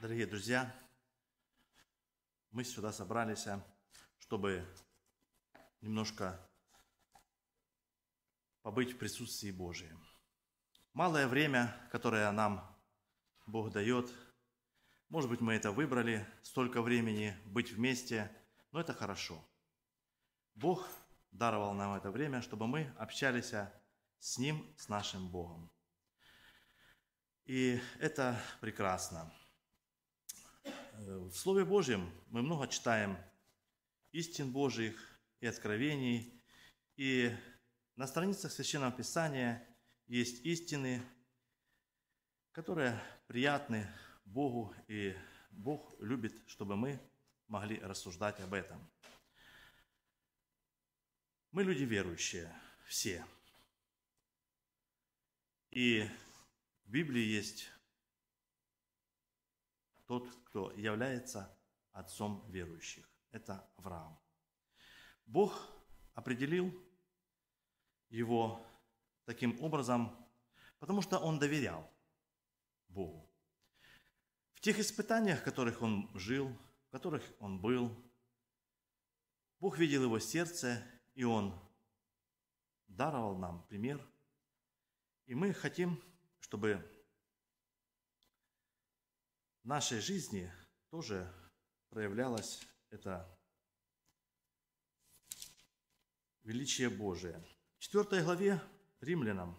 Дорогие друзья, мы сюда собрались, э, чтобы немножко побыть в присутствии Божьем. Малое время, которое нам Бог дает, может быть, мы это выбрали, столько времени быть вместе, но это хорошо. Бог даровал нам это время, чтобы мы общались э, с Ним, с нашим Богом. И это прекрасно. Э, в Слове Божьем мы много читаем истин Божьих и откровений, и на страницах Священного Писания есть истины, которые приятны Богу, и Бог любит, чтобы мы могли рассуждать об этом. Мы люди верующие, все. И в Библии есть тот, кто является отцом верующих. Это Авраам. Бог определил его таким образом, потому что он доверял Богу. В тех испытаниях, в которых он жил, в которых он был, Бог видел его сердце, и он даровал нам пример. И мы хотим, чтобы нашей жизни тоже проявлялось это величие Божие. В 4 главе Римлянам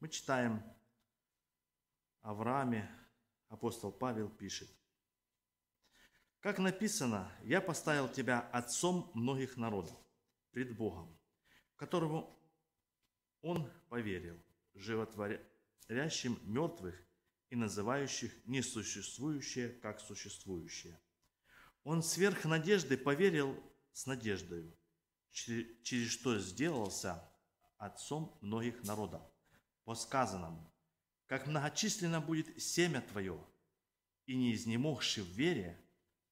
мы читаем Аврааме, апостол Павел пишет, «Как написано, я поставил тебя отцом многих народов пред Богом, которому он поверил, животворящим мертвых и называющих несуществующее как существующее. Он сверх надежды поверил с надеждою, через что сделался отцом многих народов. По сказанному, как многочисленно будет семя твое, и не изнемогший в вере,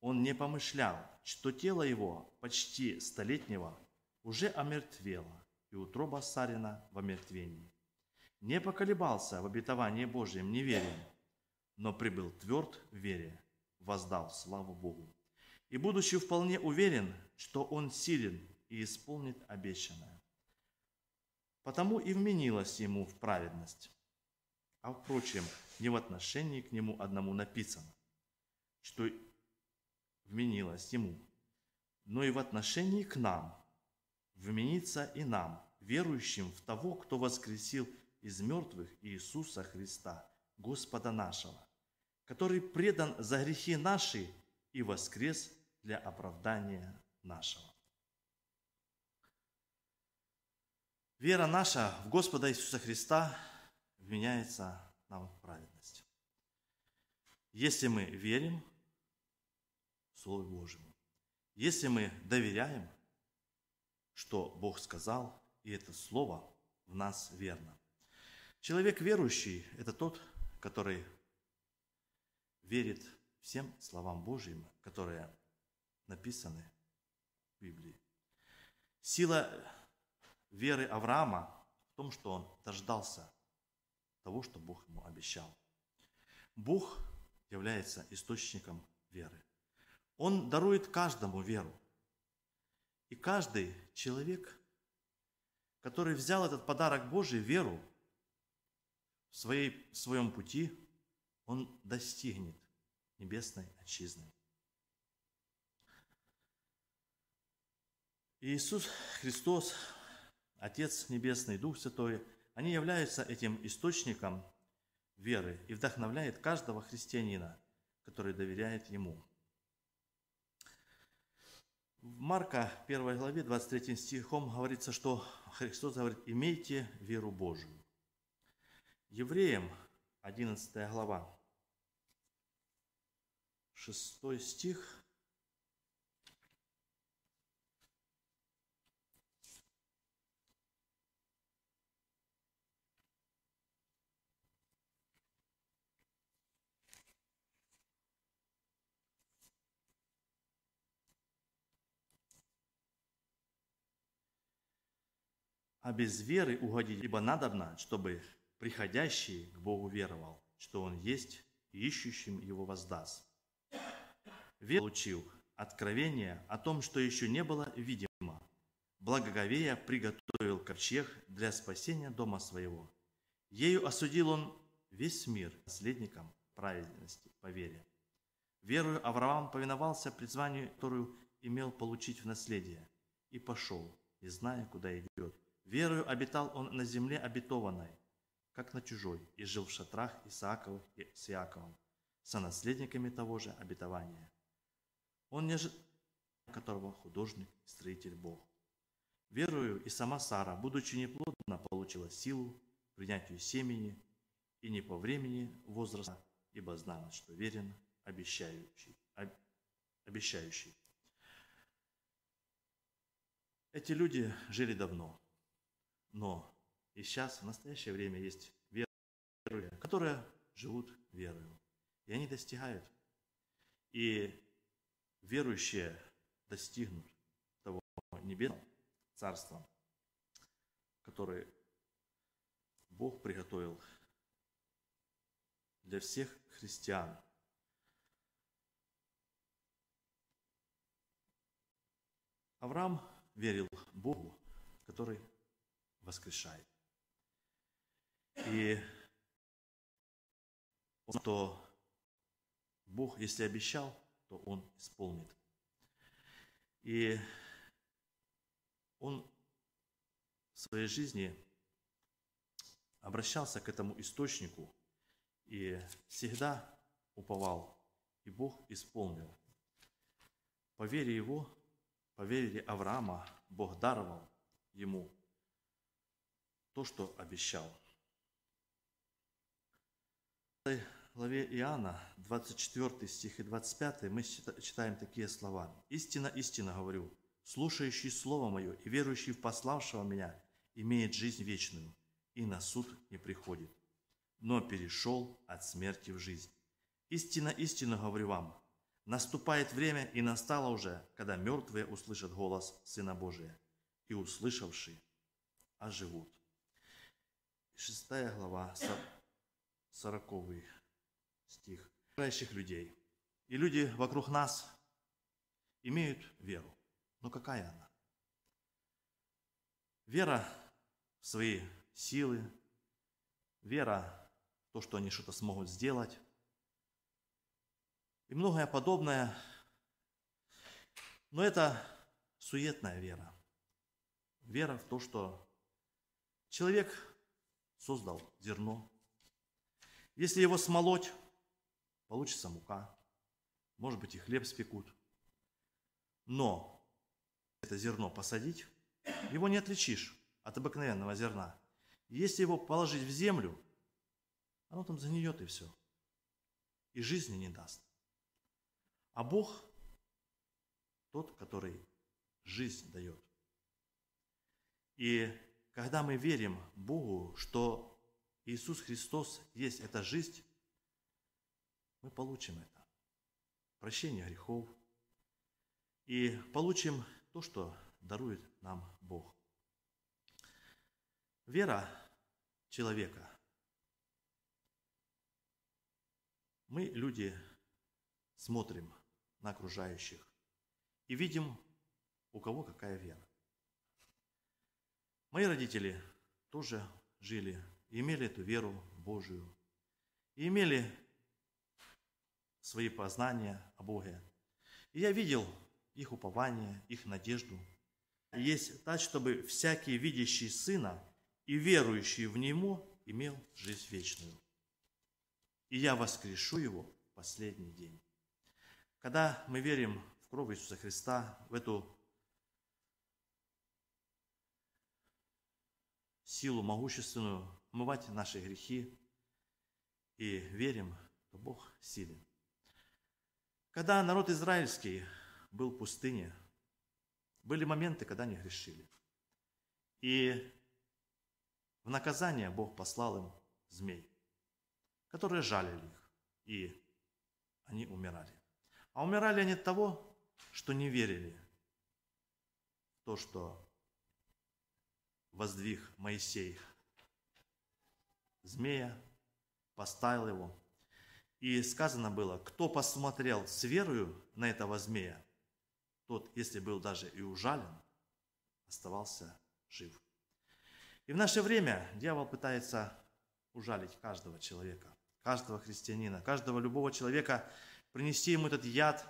он не помышлял, что тело его, почти столетнего, уже омертвело, и утроба Сарина в омертвении не поколебался в обетовании Божьем неверием, но прибыл тверд в вере, воздал славу Богу. И будучи вполне уверен, что он силен и исполнит обещанное. Потому и вменилось ему в праведность. А впрочем, не в отношении к нему одному написано, что вменилось ему, но и в отношении к нам, вменится и нам, верующим в того, кто воскресил из мертвых Иисуса Христа, Господа нашего, который предан за грехи наши и воскрес для оправдания нашего. Вера наша в Господа Иисуса Христа вменяется нам в праведность. Если мы верим Слову Божьему, если мы доверяем, что Бог сказал, и это Слово в нас верно. Человек верующий – это тот, который верит всем словам Божьим, которые написаны в Библии. Сила веры Авраама в том, что он дождался того, что Бог ему обещал. Бог является источником веры. Он дарует каждому веру. И каждый человек, который взял этот подарок Божий, веру – своей, в своем пути он достигнет небесной отчизны. Иисус Христос, Отец Небесный, Дух Святой, они являются этим источником веры и вдохновляет каждого христианина, который доверяет Ему. В Марка 1 главе 23 стихом говорится, что Христос говорит, имейте веру Божию. Евреям, 11 глава, 6 стих. а без веры угодить, ибо надобно, чтобы приходящий к Богу веровал, что Он есть, ищущим Его воздаст. Вер получил откровение о том, что еще не было видимо. Благоговея приготовил ковчег для спасения дома своего. Ею осудил он весь мир наследником праведности по вере. Верою Авраам повиновался призванию, которую имел получить в наследие, и пошел, не зная, куда идет. Верою обитал он на земле обетованной, как на чужой, и жил в шатрах Исааковых и с со наследниками того же обетования. Он не ожидал, которого художник и строитель Бог. Верую и сама Сара, будучи неплодна, получила силу принятию семени и не по времени возраста, ибо знала, что верен обещающий. обещающий. Эти люди жили давно, но и сейчас, в настоящее время, есть верующие, которые живут верою. И они достигают. И верующие достигнут того небесного царства, которое Бог приготовил для всех христиан. Авраам верил Богу, который воскрешает. И что Бог, если обещал, то Он исполнит. И Он в своей жизни обращался к этому источнику и всегда уповал, и Бог исполнил. По вере его, по вере Авраама, Бог даровал ему то, что обещал – главе Иоанна, 24 стих и 25, мы читаем такие слова. «Истина, истина, говорю, слушающий Слово Мое и верующий в пославшего Меня имеет жизнь вечную, и на суд не приходит, но перешел от смерти в жизнь. Истина, истина, говорю вам, наступает время, и настало уже, когда мертвые услышат голос Сына Божия, и услышавшие оживут». Шестая глава 40 стих. Верующих людей. И люди вокруг нас имеют веру. Но какая она? Вера в свои силы, вера в то, что они что-то смогут сделать, и многое подобное. Но это суетная вера. Вера в то, что человек создал зерно, если его смолоть, получится мука, может быть и хлеб спекут. Но это зерно посадить, его не отличишь от обыкновенного зерна. Если его положить в землю, оно там загниет и все. И жизни не даст. А Бог тот, который жизнь дает. И когда мы верим Богу, что Иисус Христос есть эта жизнь, мы получим это. Прощение грехов. И получим то, что дарует нам Бог. Вера человека. Мы, люди, смотрим на окружающих и видим, у кого какая вера. Мои родители тоже жили имели эту веру Божию, и имели свои познания о Боге. И я видел их упование, их надежду. И есть так, чтобы всякий видящий Сына и верующий в Него имел жизнь вечную. И я воскрешу его в последний день. Когда мы верим в кровь Иисуса Христа, в эту силу могущественную, умывать наши грехи и верим, что Бог силен. Когда народ израильский был в пустыне, были моменты, когда они грешили. И в наказание Бог послал им змей, которые жалили их, и они умирали. А умирали они от того, что не верили в то, что воздвиг Моисей змея, поставил его. И сказано было, кто посмотрел с верою на этого змея, тот, если был даже и ужален, оставался жив. И в наше время дьявол пытается ужалить каждого человека, каждого христианина, каждого любого человека, принести ему этот яд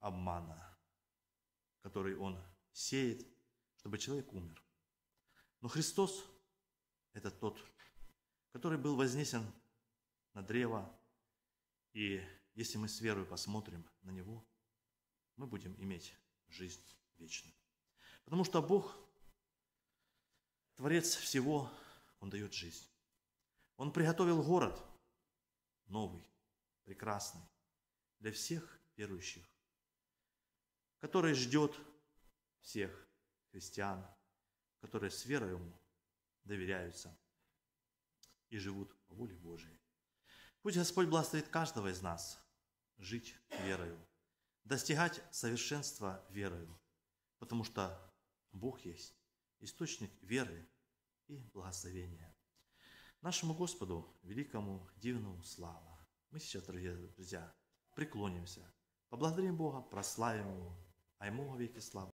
обмана, который он сеет, чтобы человек умер. Но Христос – это тот, который был вознесен на древо. И если мы с верой посмотрим на него, мы будем иметь жизнь вечную. Потому что Бог, Творец всего, Он дает жизнь. Он приготовил город новый, прекрасный, для всех верующих, который ждет всех христиан, которые с верой Ему доверяются и живут по воле Божией. Пусть Господь благословит каждого из нас жить верою, достигать совершенства верою, потому что Бог есть источник веры и благословения. Нашему Господу, великому, дивному слава. Мы сейчас, дорогие друзья, преклонимся, поблагодарим Бога, прославим Его, а Ему веки слава.